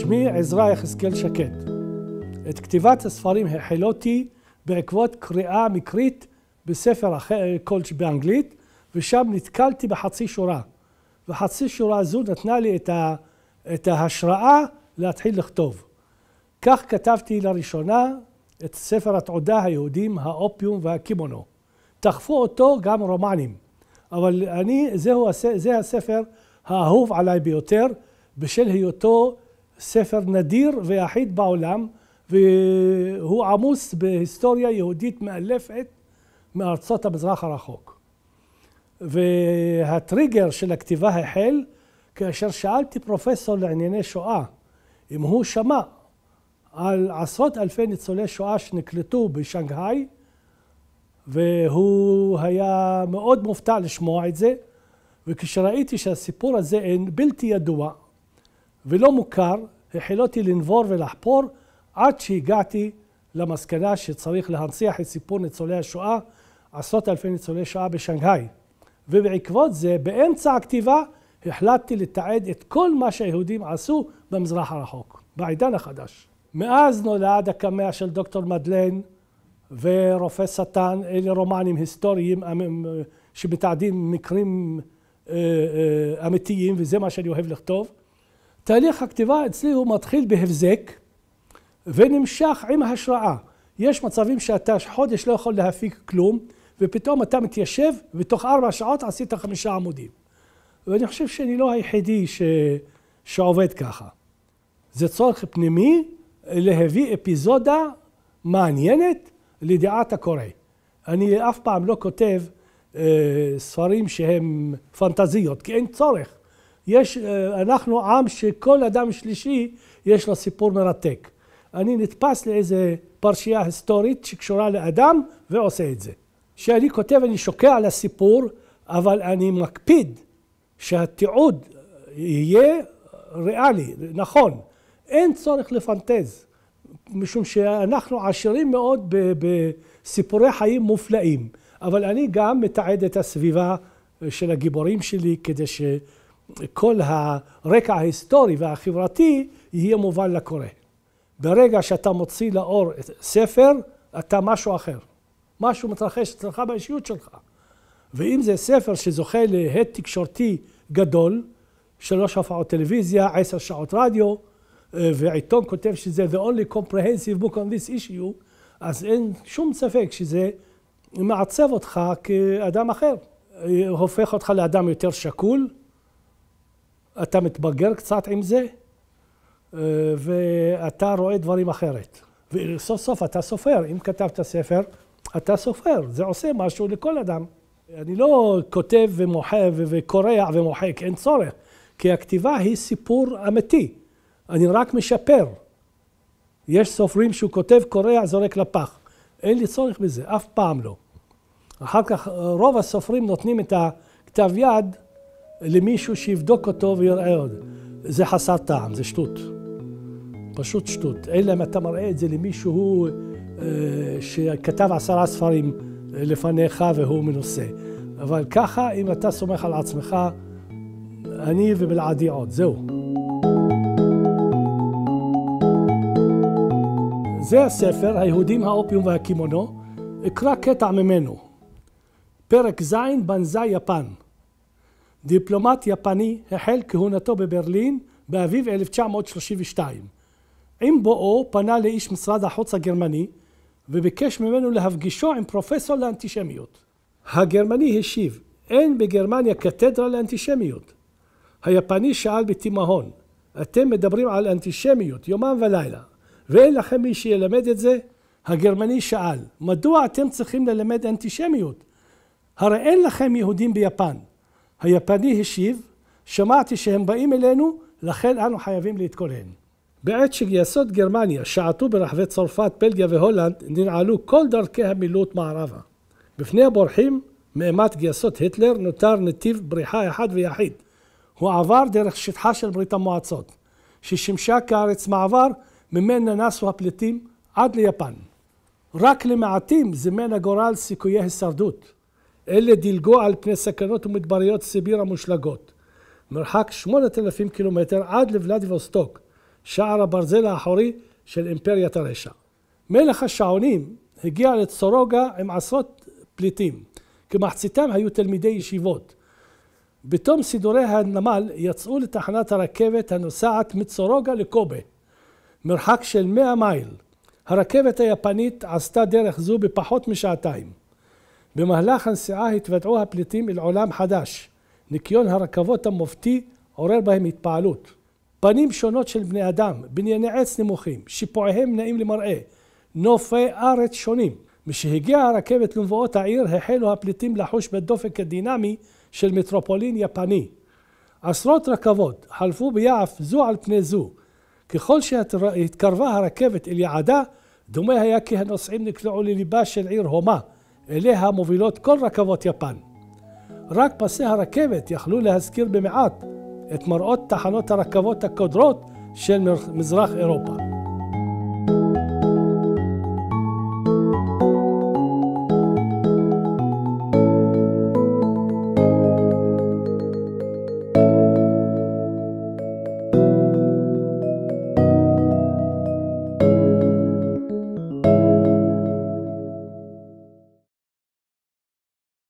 שמי עזרא יחזקאל שקד. את כתיבת הספרים החלותי בעקבות קריאה מקרית בספר כלשהו באנגלית, ושם נתקלתי בחצי שורה. וחצי שורה זו נתנה לי את, ה, את ההשראה להתחיל לכתוב. כך כתבתי לראשונה את ספר התעודה היהודים, האופיום והקימונו. תכפו אותו גם רומנים, אבל אני, זהו, זה הספר האהוב עליי ביותר, בשל היותו ספר נדיר ויחיד בעולם, והוא עמוס בהיסטוריה יהודית מאלפת מארצות המזרח הרחוק. והטריגר של הכתיבה החל כאשר שאלתי פרופסור לענייני שואה, אם הוא שמע על עשרות אלפי ניצולי שואה שנקלטו בשנגהאי, והוא היה מאוד מופתע לשמוע את זה, וכשראיתי שהסיפור הזה אין בלתי ידוע, ולא מוכר, החלותי לנבור ולחפור עד שהגעתי למסקנה שצריך להנציח את סיפור ניצולי השואה, עשרות אלפי ניצולי שואה בשנגהאי. ובעקבות זה, באמצע הכתיבה, החלטתי לתעד את כל מה שהיהודים עשו במזרח הרחוק, בעידן החדש. מאז נולד הקמע של דוקטור מדלן ורופא שטן, אלה רומנים היסטוריים אה, אה, שמתעדים מקרים אה, אמיתיים, וזה מה שאני אוהב לכתוב. תהליך הכתיבה אצלי הוא מתחיל בהבזק ונמשך עם השראה. יש מצבים שאתה חודש לא יכול להפיק כלום, ופתאום אתה מתיישב, ותוך ארבע שעות עשית חמישה עמודים. ואני חושב שאני לא היחידי ש... שעובד ככה. זה צורך פנימי להביא אפיזודה מעניינת לידיעת הקורא. אני אף פעם לא כותב אה, ספרים שהם פנטזיות, כי אין צורך. יש, אה, אנחנו עם שכל אדם שלישי יש לו סיפור מרתק. אני נתפס לאיזה פרשייה היסטורית שקשורה לאדם ועושה את זה. כשאני כותב אני שוקע על הסיפור, אבל אני מקפיד שהתיעוד אה, יהיה ריאלי, נכון. אין צורך לפנטז, משום שאנחנו עשירים מאוד בסיפורי חיים מופלאים, אבל אני גם מתעד את הסביבה אה, של הגיבורים שלי כדי ש... כל הרקע ההיסטורי והחברתי יהיה מובן לקורא. ברגע שאתה מוציא לאור ספר, אתה משהו אחר. משהו מתרחש אצלך באישיות שלך. ואם זה ספר שזוכה להד תקשורתי גדול, שלוש הפעות טלוויזיה, עשר שעות רדיו, אה, ועיתון כותב שזה the only comprehensive book on this issue, אז אין שום ספק שזה מעצב אותך כאדם אחר, אה, הופך אותך לאדם יותר שקול, אתה מתבגר קצת עם זה, אה, ואתה רואה דברים אחרת. וסוף סוף אתה סופר. אם כתבת ספר, אתה סופר. זה עושה משהו לכל אדם. אני לא כותב ומוחה וקורע ומוחק, אין צורך. כי הכתיבה היא סיפור אמיתי. אני רק משפר. יש סופרים שהוא כותב, קורע, זורק לפח. אין לי צורך בזה, אף פעם לא. אחר כך אה, רוב הסופרים נותנים את הכתב יד למישהו שיבדוק אותו ויראה עוד. זה חסר טעם, זה שטות. פשוט שטות. אלא אם אתה מראה את זה למישהו אה, שכתב עשרה ספרים אה, לפניך והוא מנוסה. אבל ככה, אם אתה סומך על עצמך, אני ובלעדי עוד, זהו. זה הספר, היהודים, האופיום והקימונו. אקרא קטע ממנו. פרק ז', בנזאי יפן. דיפלומט יפני החל כהונתו בברלין באביב 1932. עם בואו פנה לאיש משרד החוץ הגרמני וביקש ממנו להפגישו עם פרופסור לאנטישמיות. הגרמני השיב, אין בגרמניה קתדרה לאנטישמיות. היפני שאל בתימהון, אתם מדברים על אנטישמיות יומם ולילה, ואין לכם מי שילמד את זה? הגרמני שאל, מדוע אתם צריכים ללמד אנטישמיות? הרי אין לכם יהודים ביפן. היפני השיב, שמעתי שהם באים אלינו, לכן אנו חייבים להתכונן. בעת שגייסות גרמניה שעטו ברחבי צרפת, בלגיה והולנד, ננעלו כל דרכי המילוט מערבה. בפני הבורחים, מאימת גייסות היטלר, נותר נתיב בריחה אחד ויחיד. הוא עבר דרך שטחה של ברית המועצות, ששימשה כארץ מעבר, ממנה נסו הפליטים עד ליפן. רק למעטים זימן הגורל סיכויי הישרדות. אלה דילגו על פני סכנות ומדבריות סיביר המושלגות. מרחק 8,000 קילומטר עד לוולדיווסטוק, שער הברזל האחורי של אימפריית הרשע. מלך השעונים הגיע לצורוגה עם עשרות פליטים, כמחציתם היו תלמידי ישיבות. בתום סידורי הנמל יצאו לתחנת הרכבת הנוסעת מצורוגה לקובה, מרחק של 100 מייל. הרכבת היפנית עשתה דרך זו בפחות משעתיים. במהלך הנסיעה התוודעו הפליטים אל עולם חדש. ניקיון הרכבות המופתי עורר בהם התפעלות. פנים שונות של בני אדם, בנייני עץ נמוכים, שיפועיהם נעים למראה, נופי ארץ שונים. משהגיעה הרכבת למבואות העיר, החלו הפליטים לחוש בדופק הדינמי של מטרופולין יפני. עשרות רכבות חלפו ביעף זו על פני זו. ככל שהתקרבה הרכבת אל יעדה, דומה היה כי הנוסעים נקלעו לליבה של עיר הומה. אליה מובילות כל רכבות יפן. רק פסי הרכבת יכלו להזכיר במעט את מראות תחנות הרכבות הקודרות של מזרח אירופה.